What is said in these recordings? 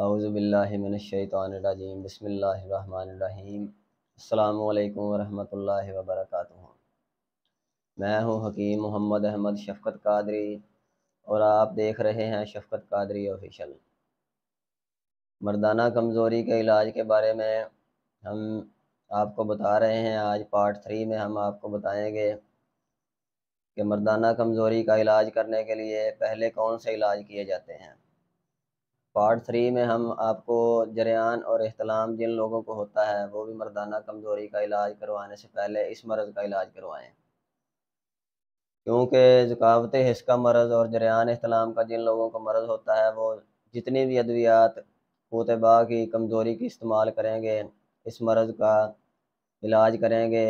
अज़बिल्लिमिनशैतरजीम बसमीम अल्लाम वरहमल वबरक मैं हूँ हकीम मोहम्मद अहमद शफकत कादरी और आप देख रहे हैं शफकत कादरी ऑफिशल मर्दाना कमज़ोरी के इलाज के बारे में हम आपको बता रहे हैं आज पार्ट थ्री में हम आपको बताएंगे कि मर्दाना कमज़ोरी का इलाज करने के लिए पहले कौन से इलाज किए जाते हैं पार्ट थ्री में हम आपको जरियान और अहतलाम जिन लोगों को होता है वो भी मर्दाना कमज़ोरी का इलाज करवाने से पहले इस मर्ज़ का इलाज करवाएं क्योंकि ज़ुकावत हिस्का मर्ज़ और जरियान अहतलाम का जिन लोगों को मर्ज़ होता है वो जितनी भी अद्वियात कोतबा की कमज़ोरी की इस्तेमाल करेंगे इस मर्ज़ का इलाज करेंगे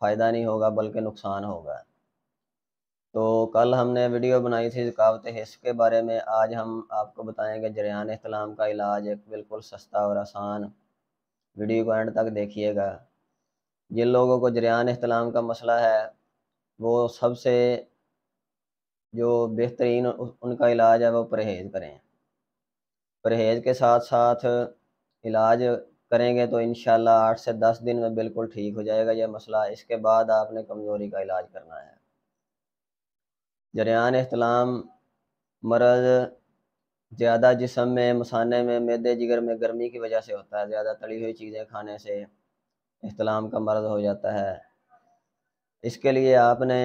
फ़ायदा नहीं होगा बल्कि नुकसान होगा तो कल हमने वीडियो बनाई थी जुकावत हिस्स के बारे में आज हम आपको बताएंगे जरियान अख्तलाम का इलाज एक बिल्कुल सस्ता और आसान वीडियो को एंड तक देखिएगा जिन लोगों को जरियान अख्तलाम का मसला है वो सबसे जो बेहतरीन उनका इलाज है वो परहेज़ करें परहेज़ के साथ साथ इलाज करेंगे तो इन आठ से दस दिन में बिल्कुल ठीक हो जाएगा यह मसला इसके बाद आपने कमज़ोरी का इलाज करना है जरियान अहतलाम मरद ज़्यादा जिसम में मसाने में मैदे जिगर में गर्मी की वजह से होता है ज़्यादा तली हुई चीज़ें खाने से अहतलाम का मर्ज़ हो जाता है इसके लिए आपने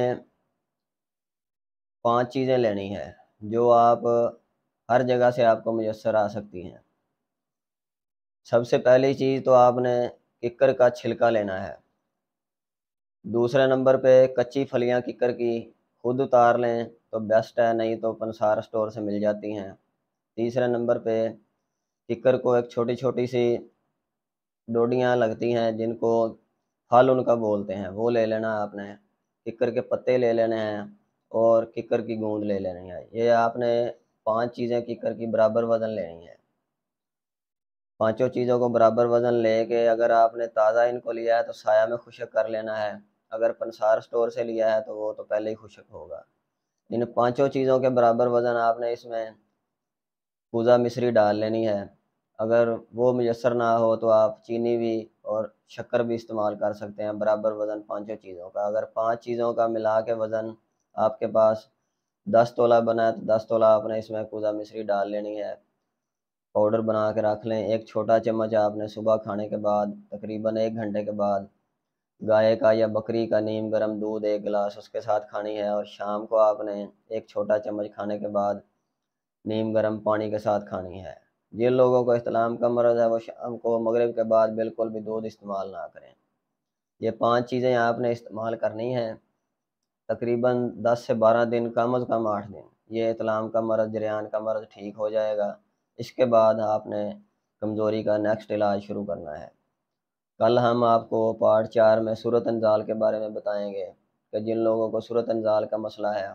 पांच चीज़ें लेनी है जो आप हर जगह से आपको मैसर आ सकती हैं सबसे पहली चीज़ तो आपने किकर का छिलका लेना है दूसरे नंबर पे कच्ची फलियां किकर की खुद उतार लें तो बेस्ट है नहीं तो पंसार स्टोर से मिल जाती हैं तीसरे नंबर पे किकर को एक छोटी छोटी सी डोडियाँ लगती हैं जिनको फल उनका बोलते हैं वो ले लेना आपने किकर के पत्ते ले लेने हैं और किकर की गूंद ले लेनी है ये आपने पांच चीज़ें किकर की बराबर वज़न लेनी है पांचों चीज़ों को बराबर वज़न ले के अगर आपने ताज़ा इनको लिया है तो साया में खुशक कर लेना है अगर पंसार स्टोर से लिया है तो वो तो पहले ही खुशक होगा इन पांचों चीज़ों के बराबर वज़न आपने इसमें पूजा मिश्री डाल लेनी है अगर वो मैसर ना हो तो आप चीनी भी और शक्कर भी इस्तेमाल कर सकते हैं बराबर वज़न पांचों चीज़ों का अगर पांच चीज़ों का मिला के वज़न आपके पास दस तोला बना है तो दस तोला आपने इसमें पूजा मिश्री डाल लेनी है पाउडर बना के रख लें एक छोटा चम्मच आपने सुबह खाने के बाद तकरीबन एक घंटे के बाद गाय का या बकरी का नीम गर्म दूध एक गिलास उसके साथ खानी है और शाम को आपने एक छोटा चम्मच खाने के बाद नीम गर्म पानी के साथ खानी है जिन लोगों को इस्लाम का मर्ज़ है वो शाम को मगरब के बाद बिल्कुल भी दूध इस्तेमाल ना करें ये पांच चीज़ें आपने इस्तेमाल करनी हैं तकरीबन दस से बारह दिन कम अज़ कम आठ दिन ये इतलाम का मर्ज़ जरियान का मर्ज़ ठीक हो जाएगा इसके बाद आपने कमज़ोरी का नेक्स्ट इलाज शुरू करना है कल हम आपको पार्ट चार में सूरत अनजाल के बारे में बताएंगे कि जिन लोगों को सूरत अनजाल का मसला है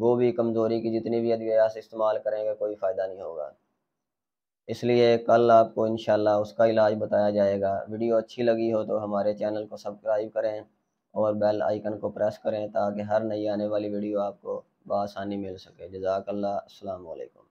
वो भी कमज़ोरी की जितनी भी अद्वियास इस्तेमाल करेंगे कोई फ़ायदा नहीं होगा इसलिए कल आपको इन उसका इलाज बताया जाएगा वीडियो अच्छी लगी हो तो हमारे चैनल को सब्सक्राइब करें और बेल आइकन को प्रेस करें ताकि हर नई आने वाली वीडियो आपको बसानी मिल सके जजाकल्ला अलैक्म